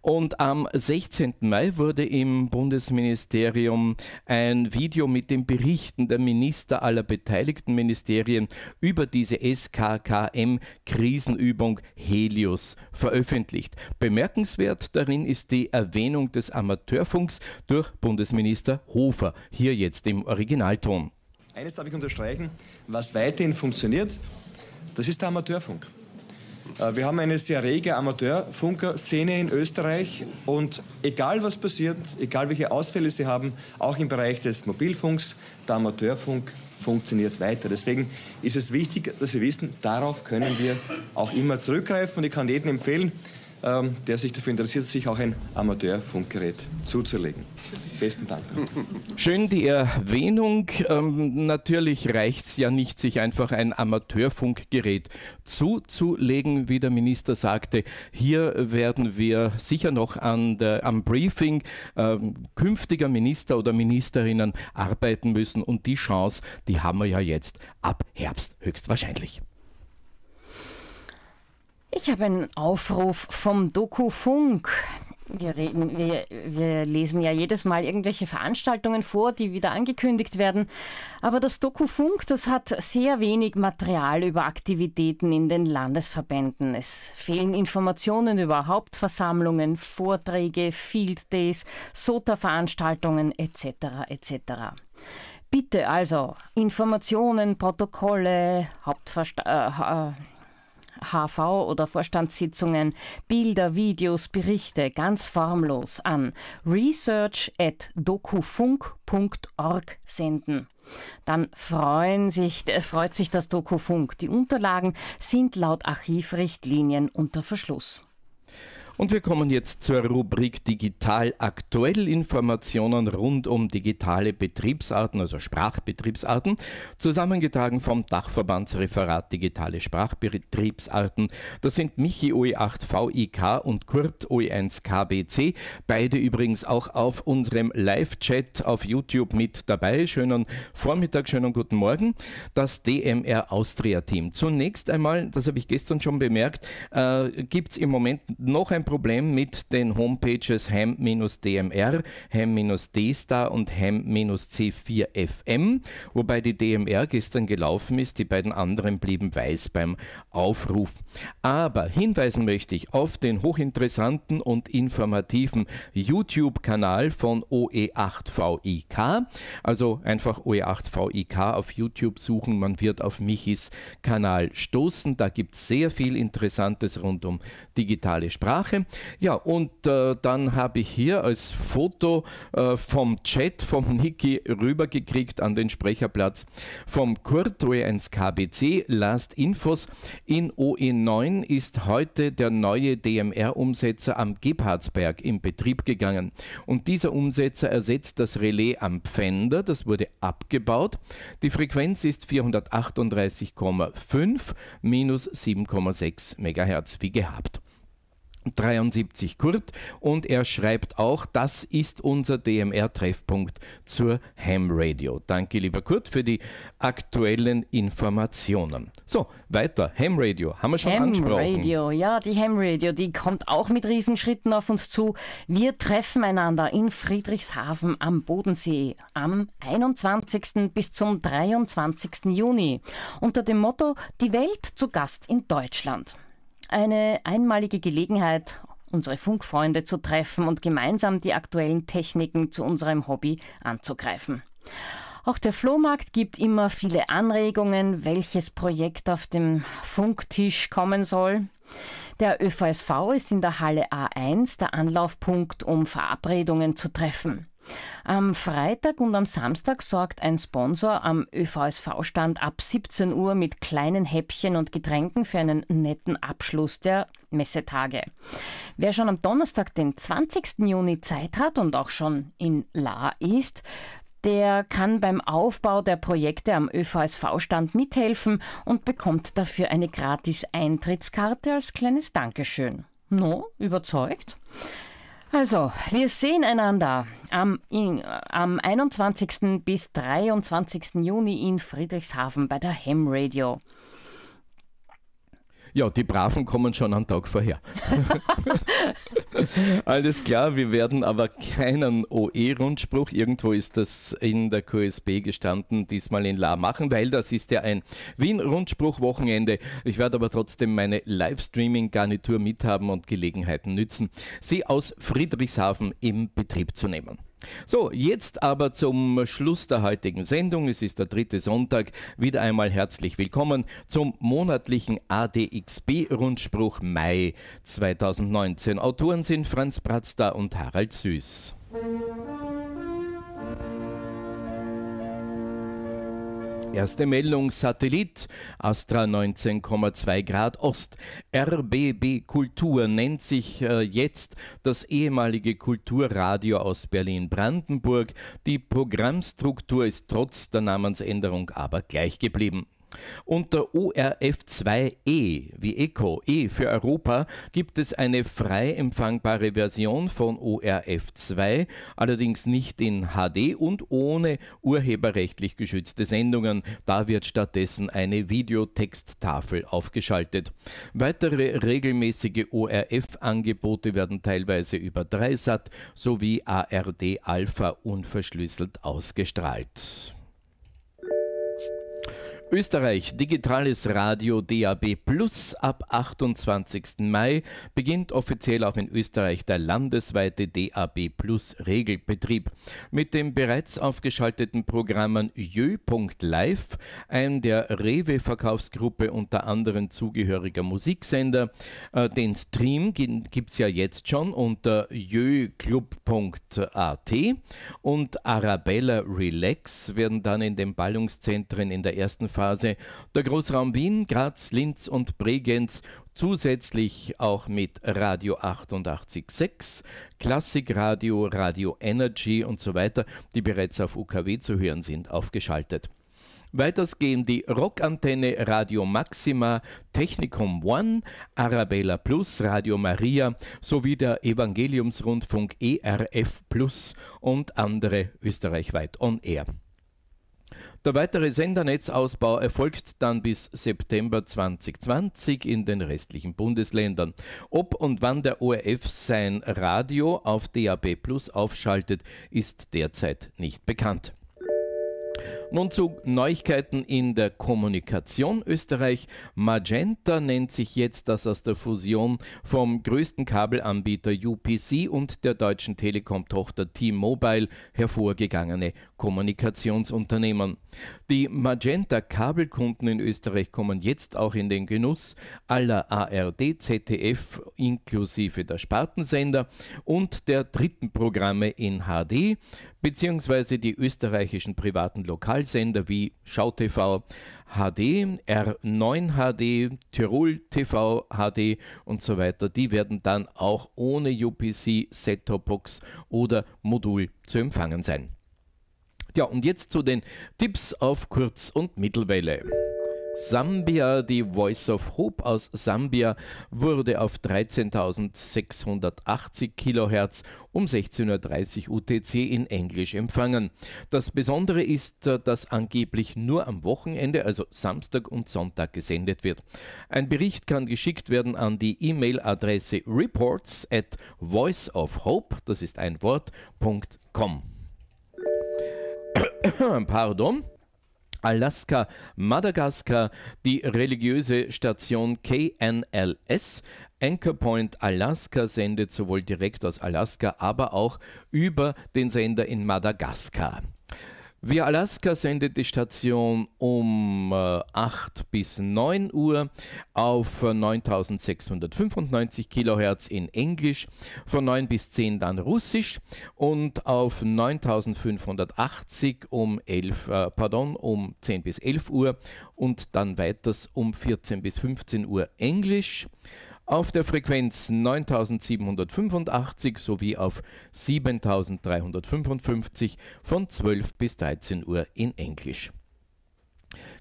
Und am 16. Mai wurde im Bundesministerium ein Video mit den Berichten der Minister aller beteiligten Ministerien über diese SKKM-Krisenübung Helios veröffentlicht. Bemerkenswert darin ist die Erwähnung des Amateurfunks durch Bundesminister Hofer, hier jetzt im Originalton. Eines darf ich unterstreichen, was weiterhin funktioniert, das ist der Amateurfunk. Äh, wir haben eine sehr rege Amateurfunkerszene in Österreich und egal was passiert, egal welche Ausfälle sie haben, auch im Bereich des Mobilfunks, der Amateurfunk funktioniert weiter. Deswegen ist es wichtig, dass wir wissen, darauf können wir auch immer zurückgreifen und ich kann jedem empfehlen, ähm, der sich dafür interessiert, sich auch ein Amateurfunkgerät zuzulegen. Besten Dank. Schön die Erwähnung. Ähm, natürlich reicht es ja nicht, sich einfach ein Amateurfunkgerät zuzulegen, wie der Minister sagte. Hier werden wir sicher noch an der, am Briefing ähm, künftiger Minister oder Ministerinnen arbeiten müssen und die Chance, die haben wir ja jetzt ab Herbst höchstwahrscheinlich. Ich habe einen Aufruf vom Dokufunk. Wir, reden, wir, wir, lesen ja jedes Mal irgendwelche Veranstaltungen vor, die wieder angekündigt werden. Aber das Dokufunk, das hat sehr wenig Material über Aktivitäten in den Landesverbänden. Es fehlen Informationen über Hauptversammlungen, Vorträge, Field Days, SOTA-Veranstaltungen etc. etc. Bitte also Informationen, Protokolle, Hauptversta äh, HV oder Vorstandssitzungen, Bilder, Videos, Berichte ganz formlos an research.dokufunk.org senden. Dann freuen sich, äh, freut sich das Dokufunk. Die Unterlagen sind laut Archivrichtlinien unter Verschluss. Und wir kommen jetzt zur Rubrik Digital aktuell Informationen rund um digitale Betriebsarten, also Sprachbetriebsarten, zusammengetragen vom Dachverbandsreferat Digitale Sprachbetriebsarten. Das sind Michi OE8 VIK und Kurt OE1 KBC, beide übrigens auch auf unserem Live-Chat auf YouTube mit dabei. Schönen Vormittag, schönen guten Morgen. Das DMR Austria Team. Zunächst einmal, das habe ich gestern schon bemerkt, äh, gibt es im Moment noch ein Problem mit den Homepages Ham-DMR, e e dstar und Ham-C4FM, e wobei die DMR gestern gelaufen ist, die beiden anderen blieben weiß beim Aufruf. Aber hinweisen möchte ich auf den hochinteressanten und informativen YouTube-Kanal von OE8VIK. Also einfach OE8VIK auf YouTube suchen, man wird auf Michis Kanal stoßen. Da gibt es sehr viel Interessantes rund um digitale Sprache. Ja, und äh, dann habe ich hier als Foto äh, vom Chat vom Niki rübergekriegt an den Sprecherplatz vom Kurt OE1KBC. Last Infos. In OE9 ist heute der neue DMR-Umsetzer am Gebhardsberg in Betrieb gegangen. Und dieser Umsetzer ersetzt das Relais am Pfänder. Das wurde abgebaut. Die Frequenz ist 438,5 minus 7,6 MHz wie gehabt. 73 Kurt und er schreibt auch, das ist unser DMR-Treffpunkt zur Ham Radio. Danke, lieber Kurt, für die aktuellen Informationen. So, weiter. Ham Radio, haben wir schon Ham angesprochen. Ham Radio, ja, die Ham Radio, die kommt auch mit Riesenschritten auf uns zu. Wir treffen einander in Friedrichshafen am Bodensee am 21. bis zum 23. Juni unter dem Motto Die Welt zu Gast in Deutschland. Eine einmalige Gelegenheit, unsere Funkfreunde zu treffen und gemeinsam die aktuellen Techniken zu unserem Hobby anzugreifen. Auch der Flohmarkt gibt immer viele Anregungen, welches Projekt auf dem Funktisch kommen soll. Der ÖVSV ist in der Halle A1 der Anlaufpunkt, um Verabredungen zu treffen. Am Freitag und am Samstag sorgt ein Sponsor am ÖVSV-Stand ab 17 Uhr mit kleinen Häppchen und Getränken für einen netten Abschluss der Messetage. Wer schon am Donnerstag, den 20. Juni Zeit hat und auch schon in La ist, der kann beim Aufbau der Projekte am ÖVSV-Stand mithelfen und bekommt dafür eine gratis Eintrittskarte als kleines Dankeschön. No, überzeugt? Also, wir sehen einander am, in, am 21. bis 23. Juni in Friedrichshafen bei der Hem Radio. Ja, die Braven kommen schon am Tag vorher. *laughs* Alles klar, wir werden aber keinen OE-Rundspruch, irgendwo ist das in der QSB gestanden, diesmal in La machen, weil das ist ja ein Wien-Rundspruch-Wochenende. Ich werde aber trotzdem meine Livestreaming-Garnitur mithaben und Gelegenheiten nützen, sie aus Friedrichshafen im Betrieb zu nehmen. So, jetzt aber zum Schluss der heutigen Sendung. Es ist der dritte Sonntag. Wieder einmal herzlich willkommen zum monatlichen ADXB-Rundspruch Mai 2019. Autoren sind Franz Bratzda und Harald Süß. Musik Erste Meldung, Satellit, Astra 19,2 Grad Ost. RBB Kultur nennt sich äh, jetzt das ehemalige Kulturradio aus Berlin-Brandenburg. Die Programmstruktur ist trotz der Namensänderung aber gleich geblieben. Unter ORF2E wie ECO, E für Europa, gibt es eine frei empfangbare Version von ORF2, allerdings nicht in HD und ohne urheberrechtlich geschützte Sendungen. Da wird stattdessen eine Videotexttafel aufgeschaltet. Weitere regelmäßige ORF-Angebote werden teilweise über Dreisat sowie ARD Alpha unverschlüsselt ausgestrahlt. Österreich Digitales Radio DAB Plus ab 28. Mai beginnt offiziell auch in Österreich der landesweite DAB Plus Regelbetrieb mit den bereits aufgeschalteten Programmen Jö.live, einem der Rewe Verkaufsgruppe unter anderem zugehöriger Musiksender. Äh, den Stream gibt es ja jetzt schon unter jöclub.at und Arabella Relax werden dann in den Ballungszentren in der ersten Phase. Der Großraum Wien, Graz, Linz und Bregenz zusätzlich auch mit Radio 88.6, Klassikradio, Radio Energy und so weiter, die bereits auf UKW zu hören sind, aufgeschaltet. Weiters gehen die Rockantenne Radio Maxima, Technikum One, Arabella Plus, Radio Maria sowie der Evangeliumsrundfunk ERF Plus und andere österreichweit on air. Der weitere Sendernetzausbau erfolgt dann bis September 2020 in den restlichen Bundesländern. Ob und wann der ORF sein Radio auf DAB Plus aufschaltet, ist derzeit nicht bekannt. Nun zu Neuigkeiten in der Kommunikation Österreich. Magenta nennt sich jetzt das aus der Fusion vom größten Kabelanbieter UPC und der deutschen Telekom-Tochter T-Mobile hervorgegangene Kommunikationsunternehmen. Die Magenta-Kabelkunden in Österreich kommen jetzt auch in den Genuss aller ARD, ZDF inklusive der Spartensender und der dritten Programme in HD, beziehungsweise die österreichischen privaten Lokal Bezahlsender wie SchauTV HD, R9 HD, Tirol TV HD und so weiter, die werden dann auch ohne UPC Set-Top-Box oder Modul zu empfangen sein. Ja, und jetzt zu den Tipps auf Kurz- und Mittelwelle. Sambia. Die Voice of Hope aus Sambia wurde auf 13.680 Kilohertz um 16.30 Uhr UTC in Englisch empfangen. Das Besondere ist, dass angeblich nur am Wochenende, also Samstag und Sonntag, gesendet wird. Ein Bericht kann geschickt werden an die E-Mail-Adresse reports at voiceofhope, das ist ein Wort, .com. *coughs* Pardon. Alaska, Madagaskar, die religiöse Station KNLS, Anchor Point Alaska sendet sowohl direkt aus Alaska, aber auch über den Sender in Madagaskar. Via Alaska sendet die Station um 8 äh, bis 9 Uhr auf 9695 äh, Kilohertz in Englisch, von 9 bis 10 dann Russisch und auf 9580 um 11, äh, pardon, um 10 bis 11 Uhr und dann weiters um 14 bis 15 Uhr Englisch auf der Frequenz 9785 sowie auf 7355 von 12 bis 13 Uhr in Englisch.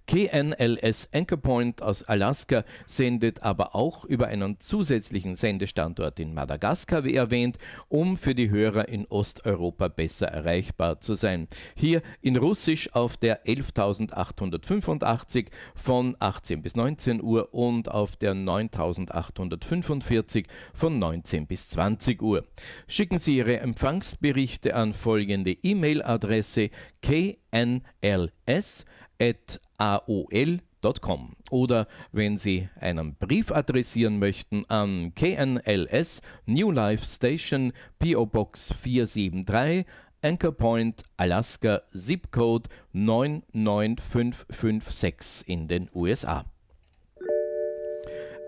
KNLS Anchorpoint aus Alaska sendet aber auch über einen zusätzlichen Sendestandort in Madagaskar, wie erwähnt, um für die Hörer in Osteuropa besser erreichbar zu sein. Hier in Russisch auf der 11885 von 18 bis 19 Uhr und auf der 9845 von 19 bis 20 Uhr. Schicken Sie Ihre Empfangsberichte an folgende E-Mail-Adresse knls.aol.com oder wenn Sie einen Brief adressieren möchten an KNLS New Life Station PO Box 473 Anchor Point, Alaska, Zip Code 99556 in den USA.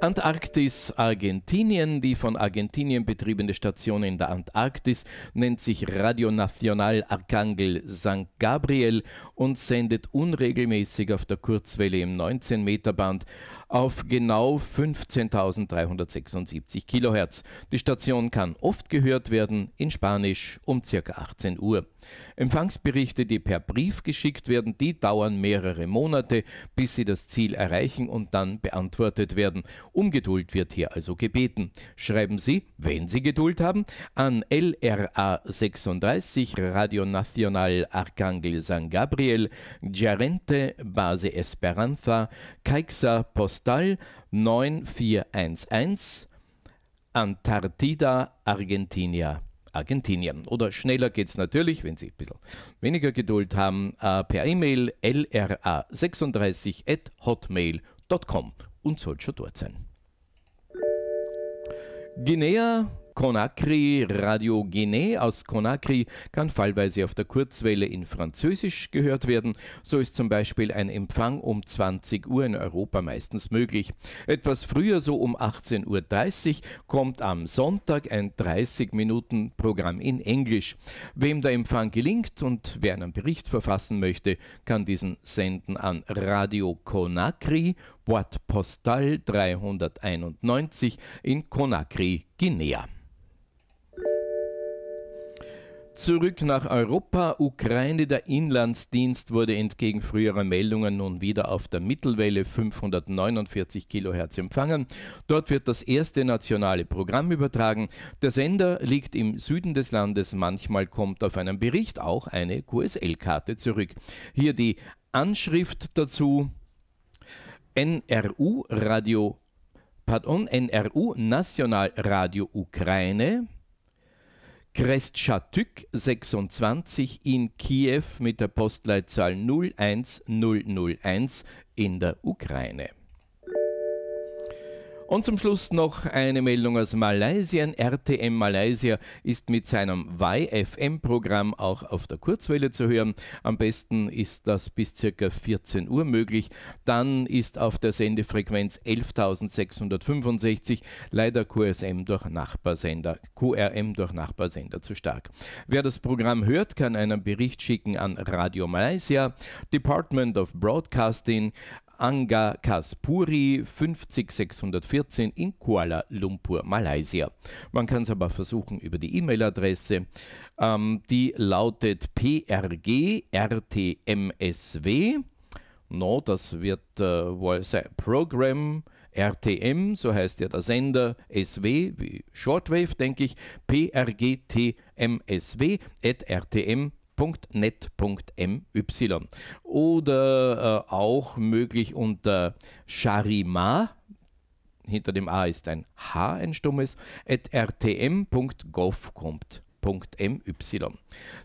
Antarktis Argentinien. Die von Argentinien betriebene Station in der Antarktis nennt sich Radio Nacional Arcangel St. Gabriel und sendet unregelmäßig auf der Kurzwelle im 19-Meter-Band auf genau 15.376 Kilohertz. Die Station kann oft gehört werden in Spanisch um ca. 18 Uhr. Empfangsberichte, die per Brief geschickt werden, die dauern mehrere Monate, bis sie das Ziel erreichen und dann beantwortet werden. Um Geduld wird hier also gebeten. Schreiben Sie, wenn Sie Geduld haben, an LRA 36 Radio Nacional Arcángel San Gabriel, Gerente Base Esperanza, Caixa Post Postal 9411 Antartida, Argentina. Argentinien. Oder schneller geht es natürlich, wenn Sie ein bisschen weniger Geduld haben, äh, per E-Mail lra36 at hotmail.com und soll schon dort sein. Guinea, Conakry Radio Guinée. Aus Conakry kann fallweise auf der Kurzwelle in Französisch gehört werden. So ist zum Beispiel ein Empfang um 20 Uhr in Europa meistens möglich. Etwas früher, so um 18.30 Uhr, kommt am Sonntag ein 30-Minuten-Programm in Englisch. Wem der Empfang gelingt und wer einen Bericht verfassen möchte, kann diesen senden an Radio Conakry, Boîte Postal 391 in Conakry, Guinea. Zurück nach Europa. Ukraine. Der Inlandsdienst wurde entgegen früherer Meldungen nun wieder auf der Mittelwelle 549 Kilohertz empfangen. Dort wird das erste nationale Programm übertragen. Der Sender liegt im Süden des Landes. Manchmal kommt auf einen Bericht auch eine QSL-Karte zurück. Hier die Anschrift dazu. NRU Radio, pardon, NRU Nationalradio Ukraine. Krestschatück 26 in Kiew mit der Postleitzahl 01001 in der Ukraine. Und zum Schluss noch eine Meldung aus Malaysia. RTM Malaysia ist mit seinem YFM-Programm auch auf der Kurzwelle zu hören. Am besten ist das bis ca. 14 Uhr möglich. Dann ist auf der Sendefrequenz 11.665 leider QSM durch Nachbarsender, QRM durch Nachbarsender zu stark. Wer das Programm hört, kann einen Bericht schicken an Radio Malaysia, Department of Broadcasting Anga Kaspuri 50614 in Kuala Lumpur, Malaysia. Man kann es aber versuchen über die E-Mail-Adresse, ähm, die lautet prgrtmsw. No, das wird äh, wohl sein Program RTM, so heißt ja der Sender, SW, wie Shortwave, denke ich, prgtmsw at rtm www.net.my oder äh, auch möglich unter charima hinter dem A ist ein H, ein stummes, at rtm.gov kommt my.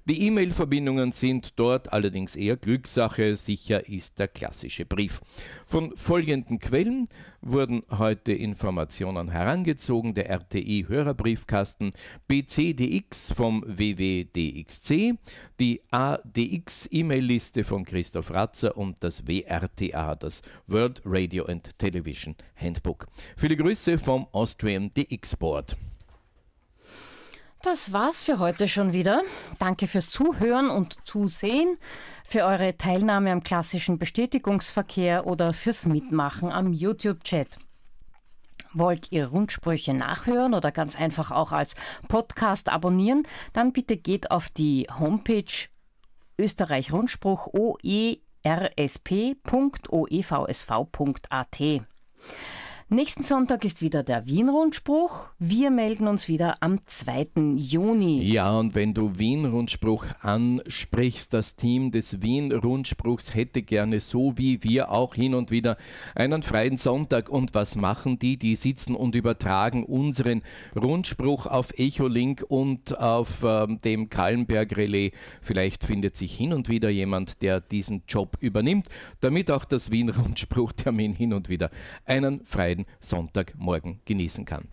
Die E-Mail-Verbindungen sind dort allerdings eher Glückssache, sicher ist der klassische Brief. Von folgenden Quellen wurden heute Informationen herangezogen: der RTI Hörerbriefkasten, BCDX vom WWDXC, die ADX E-Mail-Liste von Christoph Ratzer und das WRTA, das World Radio and Television Handbook. Viele Grüße vom Austrian DX Board das war's für heute schon wieder. Danke fürs Zuhören und Zusehen, für eure Teilnahme am klassischen Bestätigungsverkehr oder fürs Mitmachen am YouTube-Chat. Wollt ihr Rundsprüche nachhören oder ganz einfach auch als Podcast abonnieren, dann bitte geht auf die Homepage Österreich Rundspruch oersp.oevsv.at. Nächsten Sonntag ist wieder der Wien-Rundspruch. Wir melden uns wieder am 2. Juni. Ja, und wenn du Wien-Rundspruch ansprichst, das Team des Wien-Rundspruchs hätte gerne, so wie wir auch hin und wieder, einen freien Sonntag. Und was machen die? Die sitzen und übertragen unseren Rundspruch auf Echolink und auf äh, dem Kallenberg-Relais. Vielleicht findet sich hin und wieder jemand, der diesen Job übernimmt, damit auch das wien rundspruch termin hin und wieder einen freien heutigen Sonntagmorgen genießen kann.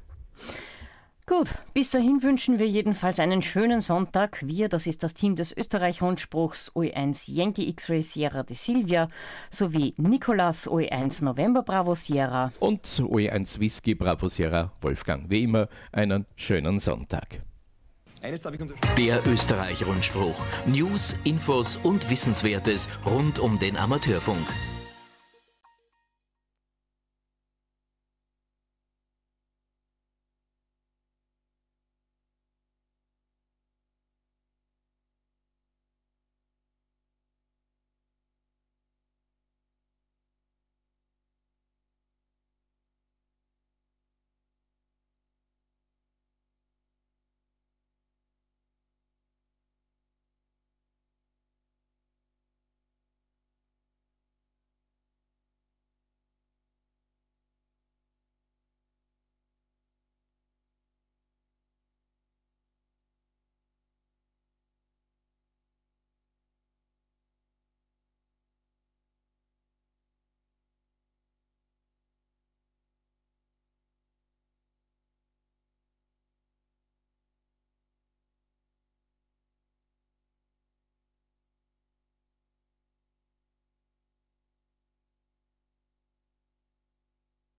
Gut, bis dahin wünschen wir jedenfalls einen schönen Sonntag. Wir, das ist das Team des Österreich-Rundspruchs OE1 Yankee X-Ray Sierra de Silvia sowie Nicolas OE1 November Bravo Sierra und OE1 Whisky Bravo Sierra Wolfgang. Wie immer, einen schönen Sonntag. Der Österreich-Rundspruch. News, Infos und Wissenswertes rund um den Amateurfunk.